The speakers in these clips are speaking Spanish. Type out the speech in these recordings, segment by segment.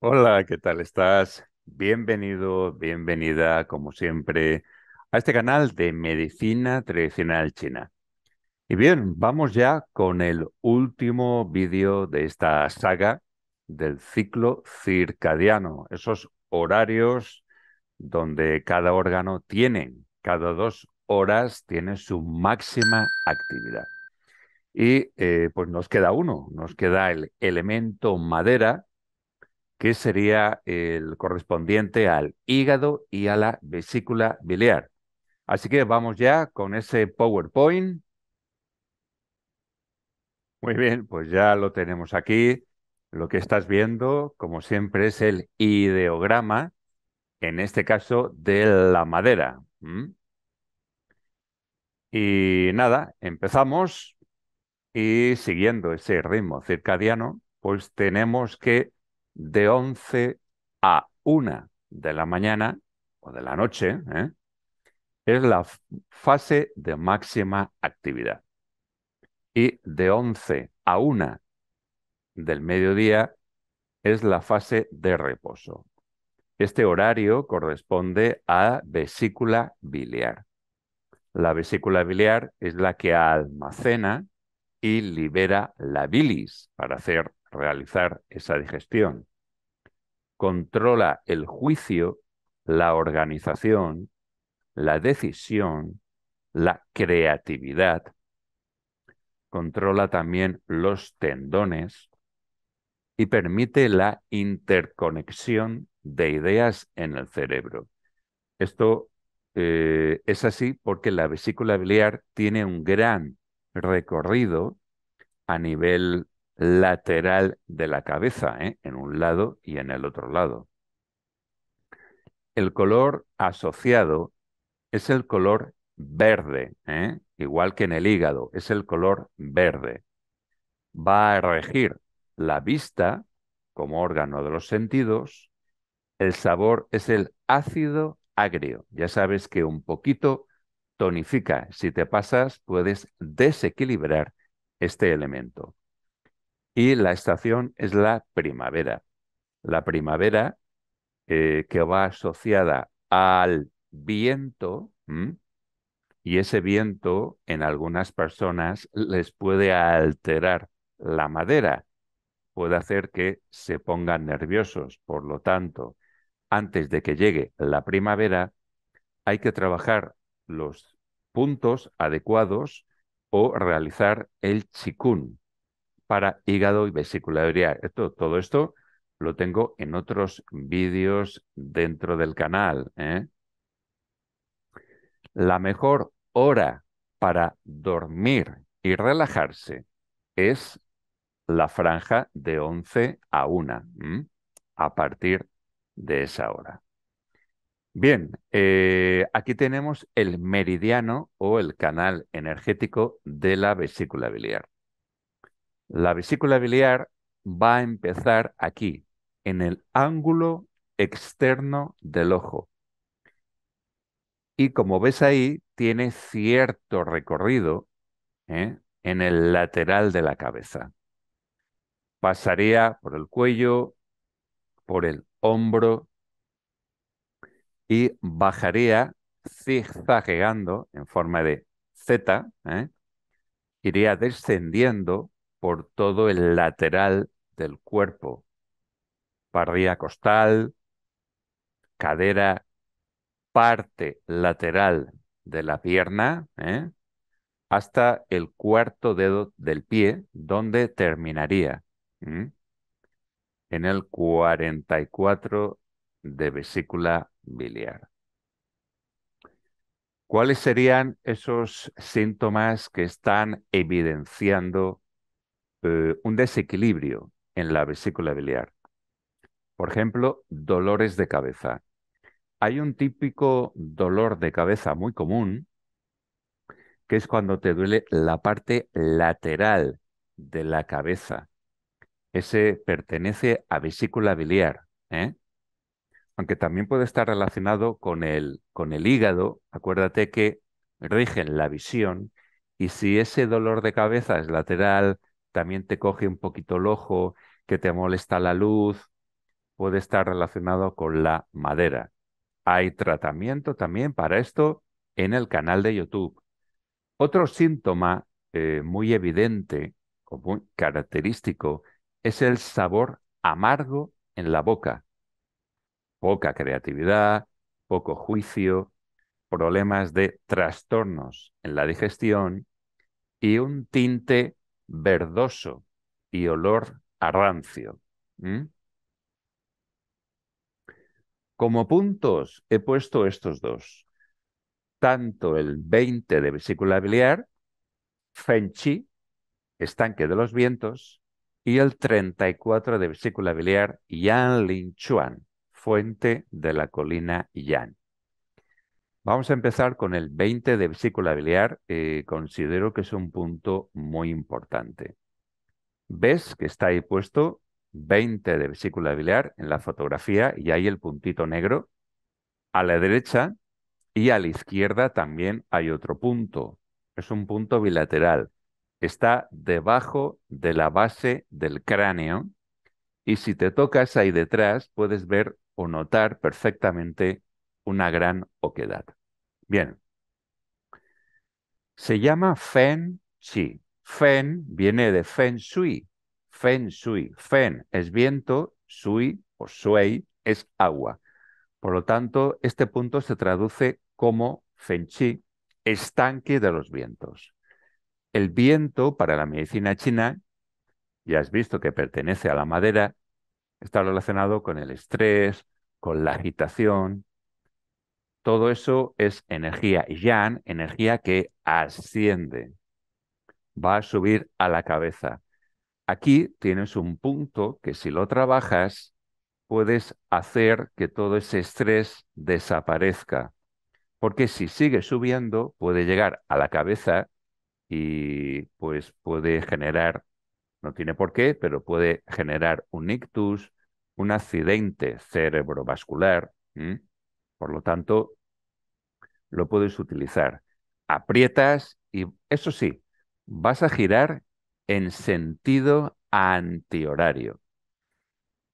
Hola, ¿qué tal estás? Bienvenido, bienvenida, como siempre, a este canal de Medicina Tradicional China. Y bien, vamos ya con el último vídeo de esta saga del ciclo circadiano, esos horarios donde cada órgano tiene, cada dos horas tiene su máxima actividad. Y eh, pues nos queda uno, nos queda el elemento madera, que sería el correspondiente al hígado y a la vesícula biliar. Así que vamos ya con ese PowerPoint. Muy bien, pues ya lo tenemos aquí. Lo que estás viendo, como siempre, es el ideograma, en este caso de la madera. Y nada, empezamos y siguiendo ese ritmo circadiano, pues tenemos que de 11 a 1 de la mañana o de la noche, ¿eh? es la fase de máxima actividad. Y de 11 a 1 del mediodía es la fase de reposo. Este horario corresponde a vesícula biliar. La vesícula biliar es la que almacena y libera la bilis para hacer realizar esa digestión controla el juicio, la organización, la decisión, la creatividad, controla también los tendones y permite la interconexión de ideas en el cerebro. Esto eh, es así porque la vesícula biliar tiene un gran recorrido a nivel lateral de la cabeza, ¿eh? en un lado y en el otro lado. El color asociado es el color verde, ¿eh? igual que en el hígado, es el color verde. Va a regir la vista como órgano de los sentidos. El sabor es el ácido agrio. Ya sabes que un poquito tonifica. Si te pasas, puedes desequilibrar este elemento. Y la estación es la primavera. La primavera eh, que va asociada al viento, y ese viento en algunas personas les puede alterar la madera, puede hacer que se pongan nerviosos. Por lo tanto, antes de que llegue la primavera, hay que trabajar los puntos adecuados o realizar el chikun, para hígado y vesícula biliar. Esto, todo esto lo tengo en otros vídeos dentro del canal. ¿eh? La mejor hora para dormir y relajarse es la franja de 11 a 1, a partir de esa hora. Bien, eh, aquí tenemos el meridiano o el canal energético de la vesícula biliar. La vesícula biliar va a empezar aquí, en el ángulo externo del ojo. Y como ves ahí, tiene cierto recorrido ¿eh? en el lateral de la cabeza. Pasaría por el cuello, por el hombro y bajaría zigzagueando en forma de Z, ¿eh? iría descendiendo por todo el lateral del cuerpo, parrilla costal, cadera, parte lateral de la pierna, ¿eh? hasta el cuarto dedo del pie, donde terminaría en el 44 de vesícula biliar. ¿Cuáles serían esos síntomas que están evidenciando eh, un desequilibrio en la vesícula biliar. Por ejemplo, dolores de cabeza. Hay un típico dolor de cabeza muy común, que es cuando te duele la parte lateral de la cabeza. Ese pertenece a vesícula biliar, ¿eh? aunque también puede estar relacionado con el, con el hígado. Acuérdate que rigen la visión y si ese dolor de cabeza es lateral también te coge un poquito el ojo, que te molesta la luz, puede estar relacionado con la madera. Hay tratamiento también para esto en el canal de YouTube. Otro síntoma eh, muy evidente o muy característico es el sabor amargo en la boca. Poca creatividad, poco juicio, problemas de trastornos en la digestión y un tinte verdoso y olor a rancio. Como puntos he puesto estos dos. Tanto el 20 de vesícula biliar, Fenchi, estanque de los vientos, y el 34 de vesícula biliar, Yan Lin fuente de la colina Yan. Vamos a empezar con el 20 de vesícula biliar. Eh, considero que es un punto muy importante. ¿Ves que está ahí puesto 20 de vesícula biliar en la fotografía y hay el puntito negro? A la derecha y a la izquierda también hay otro punto. Es un punto bilateral. Está debajo de la base del cráneo y si te tocas ahí detrás puedes ver o notar perfectamente una gran oquedad. Bien. Se llama Fen Chi. Fen viene de Fen Shui. Fen Shui. Fen es viento, Shui o shui es agua. Por lo tanto, este punto se traduce como Fen Chi, estanque de los vientos. El viento para la medicina china, ya has visto que pertenece a la madera, está relacionado con el estrés, con la agitación, todo eso es energía. Yan, energía que asciende. Va a subir a la cabeza. Aquí tienes un punto que si lo trabajas, puedes hacer que todo ese estrés desaparezca. Porque si sigue subiendo, puede llegar a la cabeza y pues puede generar, no tiene por qué, pero puede generar un ictus, un accidente cerebrovascular. Por lo tanto, lo puedes utilizar. Aprietas y, eso sí, vas a girar en sentido antihorario.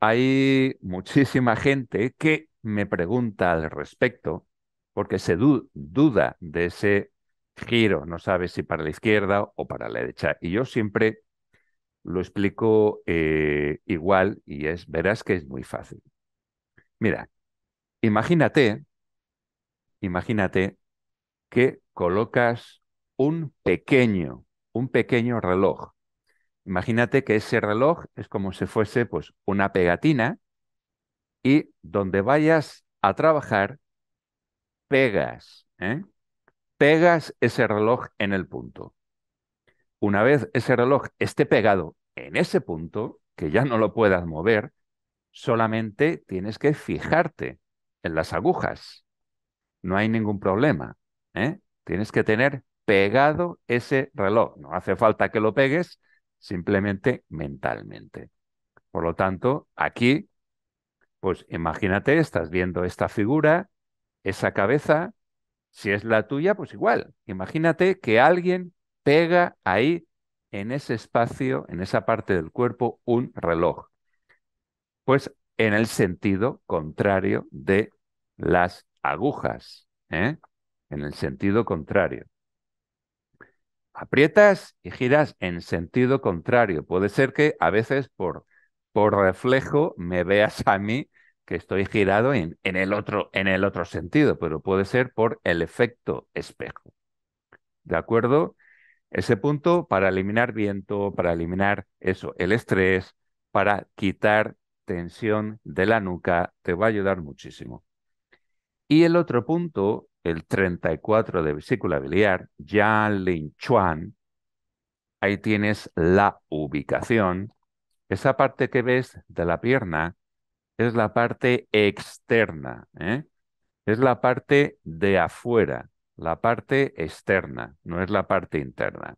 Hay muchísima gente que me pregunta al respecto porque se duda de ese giro, no sabe si para la izquierda o para la derecha. Y yo siempre lo explico eh, igual y es, verás que es muy fácil. Mira, Imagínate, imagínate que colocas un pequeño, un pequeño reloj. Imagínate que ese reloj es como si fuese pues una pegatina y donde vayas a trabajar pegas, ¿eh? pegas ese reloj en el punto. Una vez ese reloj esté pegado en ese punto, que ya no lo puedas mover, solamente tienes que fijarte en las agujas. No hay ningún problema. ¿eh? Tienes que tener pegado ese reloj. No hace falta que lo pegues, simplemente mentalmente. Por lo tanto, aquí, pues imagínate, estás viendo esta figura, esa cabeza, si es la tuya, pues igual. Imagínate que alguien pega ahí, en ese espacio, en esa parte del cuerpo, un reloj. Pues en el sentido contrario de las agujas, ¿eh? en el sentido contrario. Aprietas y giras en sentido contrario. Puede ser que a veces por, por reflejo me veas a mí que estoy girado en, en, el otro, en el otro sentido, pero puede ser por el efecto espejo. ¿De acuerdo? Ese punto para eliminar viento, para eliminar eso, el estrés, para quitar tensión de la nuca, te va a ayudar muchísimo. Y el otro punto, el 34 de vesícula biliar, Yan Lin Chuan, ahí tienes la ubicación. Esa parte que ves de la pierna es la parte externa, ¿eh? es la parte de afuera, la parte externa, no es la parte interna.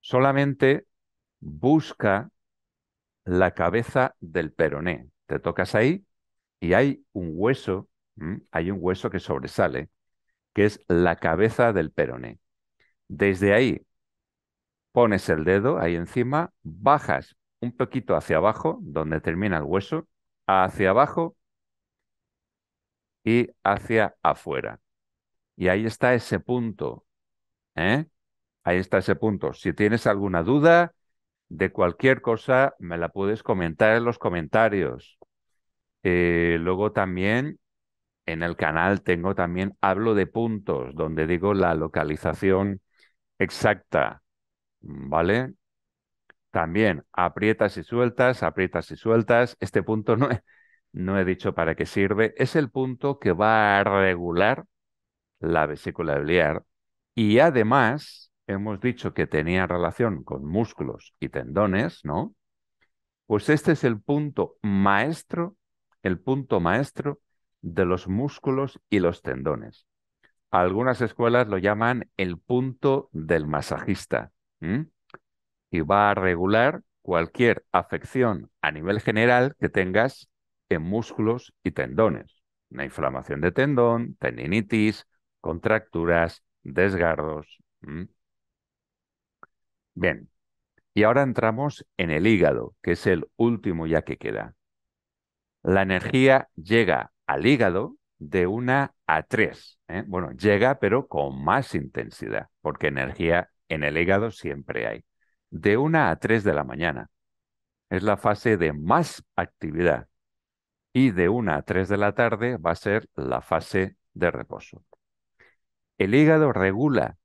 Solamente busca la cabeza del peroné. Te tocas ahí y hay un hueso hay un hueso que sobresale, que es la cabeza del peroné. Desde ahí pones el dedo ahí encima, bajas un poquito hacia abajo, donde termina el hueso, hacia abajo y hacia afuera. Y ahí está ese punto. ¿eh? Ahí está ese punto. Si tienes alguna duda de cualquier cosa, me la puedes comentar en los comentarios. Eh, luego también en el canal tengo también, hablo de puntos, donde digo la localización exacta, ¿vale? También aprietas y sueltas, aprietas y sueltas. Este punto no he, dicho para qué sirve. Es el punto que va a regular la vesícula biliar y además hemos dicho que tenía relación con músculos y tendones, ¿no? Pues este es el punto maestro, el punto maestro de los músculos y los tendones. Algunas escuelas lo llaman el punto del masajista y va a regular cualquier afección a nivel general que tengas en músculos y tendones. Una inflamación de tendón, tendinitis, contracturas, desgarros. Bien, y ahora entramos en el hígado, que es el último ya que queda. La energía llega al hígado de una a tres. ¿eh? Bueno, llega pero con más intensidad, porque energía en el hígado siempre hay. De una a tres de la mañana es la fase de más actividad y de una a tres de la tarde va a ser la fase de reposo. El hígado regula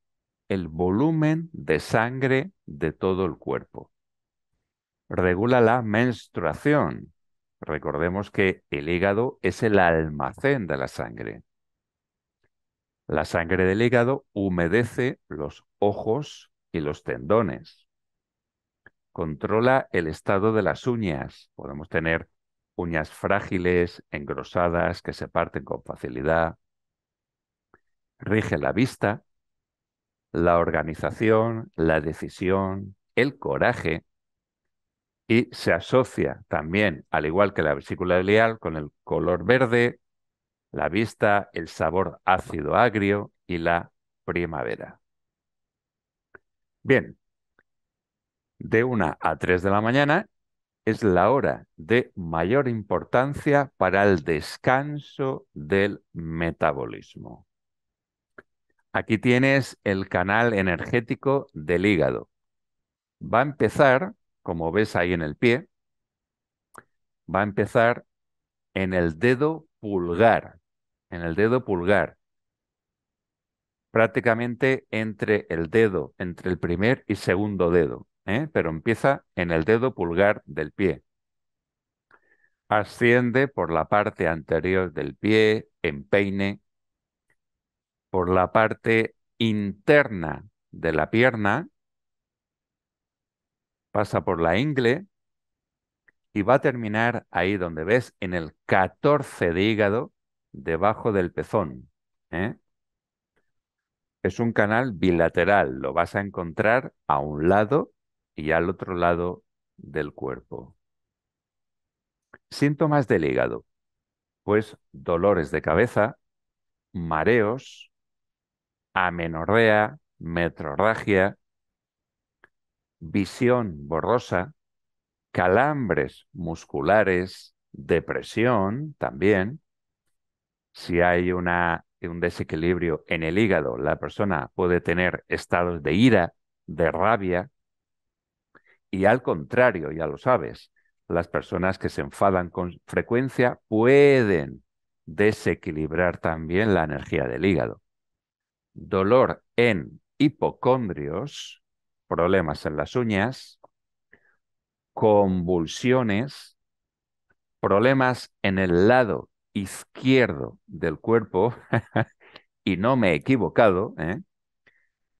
el volumen de sangre de todo el cuerpo. Regula la menstruación, Recordemos que el hígado es el almacén de la sangre. La sangre del hígado humedece los ojos y los tendones. Controla el estado de las uñas. Podemos tener uñas frágiles, engrosadas, que se parten con facilidad. Rige la vista, la organización, la decisión, el coraje, y se asocia también, al igual que la vesícula biliar, con el color verde, la vista, el sabor ácido agrio y la primavera. Bien, de una a 3 de la mañana es la hora de mayor importancia para el descanso del metabolismo. Aquí tienes el canal energético del hígado. Va a empezar como ves ahí en el pie, va a empezar en el dedo pulgar, en el dedo pulgar, prácticamente entre el dedo, entre el primer y segundo dedo, ¿eh? pero empieza en el dedo pulgar del pie. Asciende por la parte anterior del pie, empeine, por la parte interna de la pierna, pasa por la ingle y va a terminar ahí donde ves, en el 14 de hígado, debajo del pezón. ¿eh? Es un canal bilateral, lo vas a encontrar a un lado y al otro lado del cuerpo. Síntomas del hígado. Pues dolores de cabeza, mareos, amenorrea, metrorragia, visión borrosa, calambres musculares, depresión también. Si hay un desequilibrio en el hígado, la persona puede tener estados de ira, de rabia. Y al contrario, ya lo sabes, las personas que se enfadan con frecuencia pueden desequilibrar también la energía del hígado. Dolor en hipocondrios, problemas en las uñas, convulsiones, problemas en el lado izquierdo del cuerpo, y no me he equivocado, ¿eh?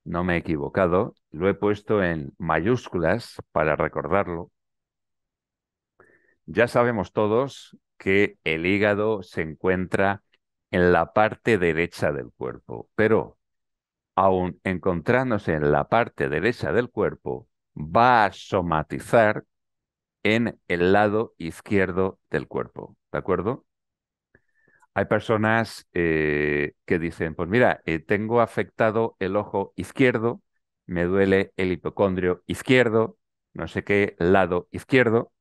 no me he equivocado, lo he puesto en mayúsculas para recordarlo. Ya sabemos todos que el hígado se encuentra en la parte derecha del cuerpo, pero aun encontrándose en la parte derecha del cuerpo, va a somatizar en el lado izquierdo del cuerpo. ¿De acuerdo? Hay personas eh, que dicen, pues mira, eh, tengo afectado el ojo izquierdo, me duele el hipocondrio izquierdo, no sé qué lado izquierdo.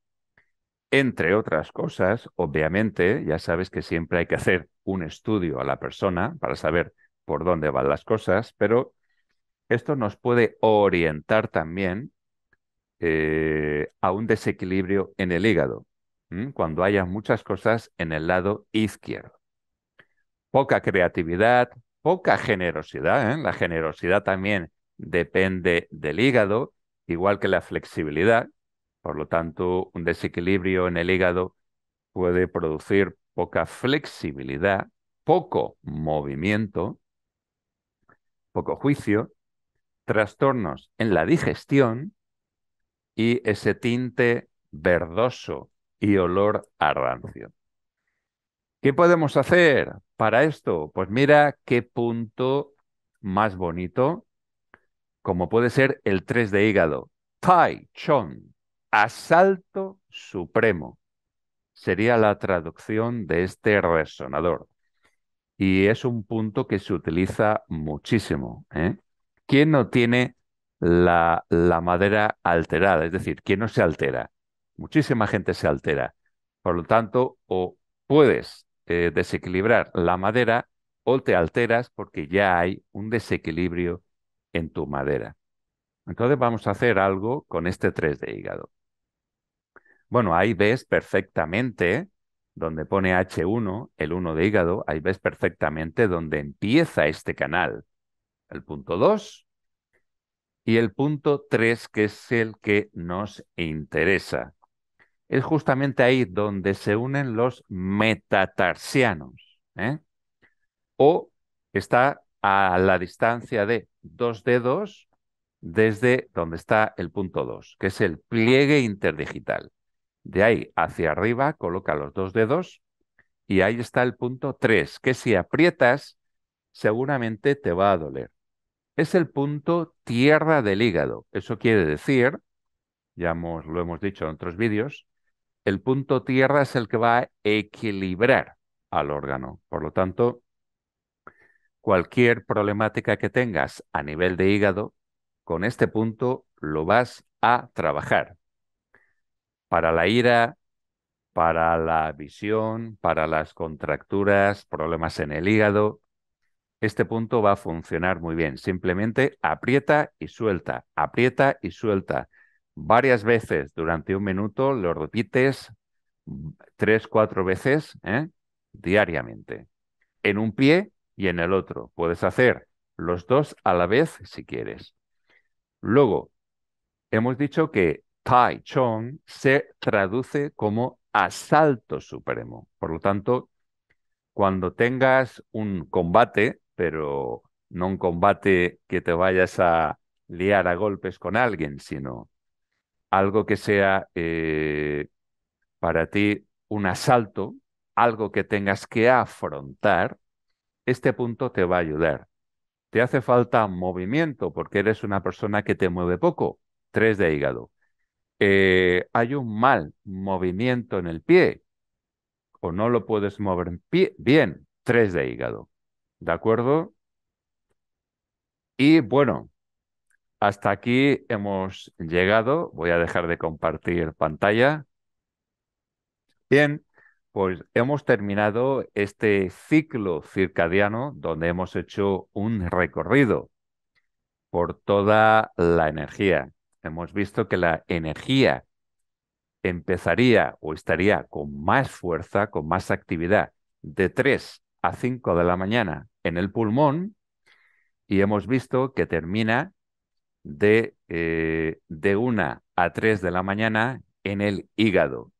Entre otras cosas, obviamente, ya sabes que siempre hay que hacer un estudio a la persona para saber por dónde van las cosas, pero esto nos puede orientar también eh, a un desequilibrio en el hígado, cuando haya muchas cosas en el lado izquierdo. Poca creatividad, poca generosidad. ¿eh? La generosidad también depende del hígado, igual que la flexibilidad. Por lo tanto, un desequilibrio en el hígado puede producir poca flexibilidad, poco movimiento, poco juicio, trastornos en la digestión y ese tinte verdoso y olor a rancio. ¿Qué podemos hacer para esto? Pues mira qué punto más bonito, como puede ser el 3 de hígado. Tai Chong, asalto supremo, sería la traducción de este resonador y es un punto que se utiliza muchísimo. ¿eh? ¿Quién no tiene la, madera alterada? Es decir, ¿quién no se altera? Muchísima gente se altera. Por lo tanto, o puedes eh, desequilibrar la madera o te alteras porque ya hay un desequilibrio en tu madera. Entonces vamos a hacer algo con este 3 de hígado. Bueno, ahí ves perfectamente donde pone H1, el 1 de hígado, ahí ves perfectamente dónde empieza este canal. El punto 2 y el punto 3, que es el que nos interesa. Es justamente ahí donde se unen los metatarsianos. ¿eh? O está a la distancia de dos dedos desde donde está el punto 2, que es el pliegue interdigital. De ahí hacia arriba, coloca los dos dedos y ahí está el punto 3, que si aprietas, seguramente te va a doler. Es el punto tierra del hígado. Eso quiere decir, ya lo hemos dicho en otros vídeos, el punto tierra es el que va a equilibrar al órgano. Por lo tanto, cualquier problemática que tengas a nivel de hígado, con este punto lo vas a trabajar para la ira, para la visión, para las contracturas, problemas en el hígado. Este punto va a funcionar muy bien. Simplemente aprieta y suelta, aprieta y suelta. Varias veces durante un minuto lo repites mm, tres, cuatro veces ¿eh? diariamente. En un pie y en el otro. Puedes hacer los dos a la vez si quieres. Luego, hemos dicho que Tai Chong se traduce como asalto supremo. Por lo tanto, cuando tengas un combate, pero no un combate que te vayas a liar a golpes con alguien, sino algo que sea eh, para ti un asalto, algo que tengas que afrontar, este punto te va a ayudar. Te hace falta movimiento porque eres una persona que te mueve poco, Tres de hígado. Eh, hay un mal movimiento en el pie o no lo puedes mover bien, tres de hígado. ¿De acuerdo? Y bueno, hasta aquí hemos llegado. Voy a dejar de compartir pantalla. Bien, pues hemos terminado este ciclo circadiano donde hemos hecho un recorrido por toda la energía hemos visto que la energía empezaría o estaría con más fuerza, con más actividad, de 3 a 5 de la mañana en el pulmón y hemos visto que termina de, 1 eh, a 3 de la mañana en el hígado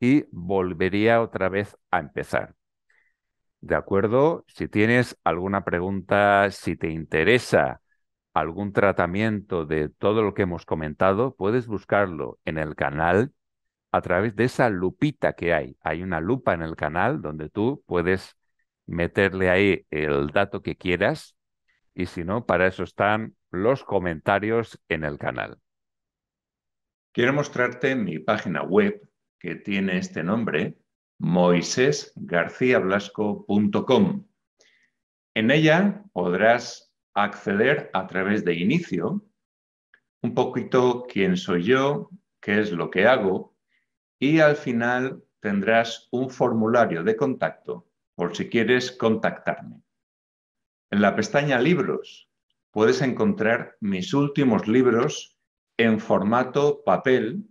y volvería otra vez a empezar. ¿De acuerdo? Si tienes alguna pregunta, si te interesa algún tratamiento de todo lo que hemos comentado, puedes buscarlo en el canal a través de esa lupita que hay. Hay una lupa en el canal donde tú puedes meterle ahí el dato que quieras y si no, para eso están los comentarios en el canal. Quiero mostrarte mi página web que tiene este nombre, moisesgarcíablasco.com. En ella podrás acceder a través de inicio un poquito quién soy yo, qué es lo que hago y al final tendrás un formulario de contacto por si quieres contactarme. En la pestaña Libros puedes encontrar mis últimos libros en formato papel.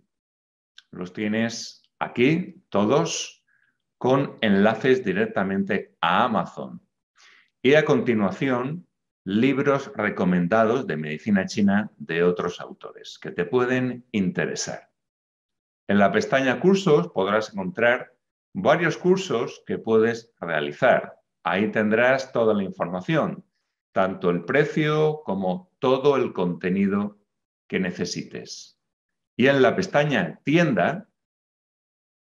Los tienes aquí todos con enlaces directamente a Amazon. Y a continuación libros recomendados de medicina china de otros autores que te pueden interesar. En la pestaña Cursos podrás encontrar varios cursos que puedes realizar. Ahí tendrás toda la información, tanto el precio como todo el contenido que necesites. Y en la pestaña Tienda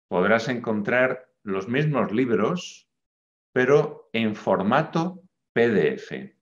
podrás encontrar los mismos libros, pero en formato PDF.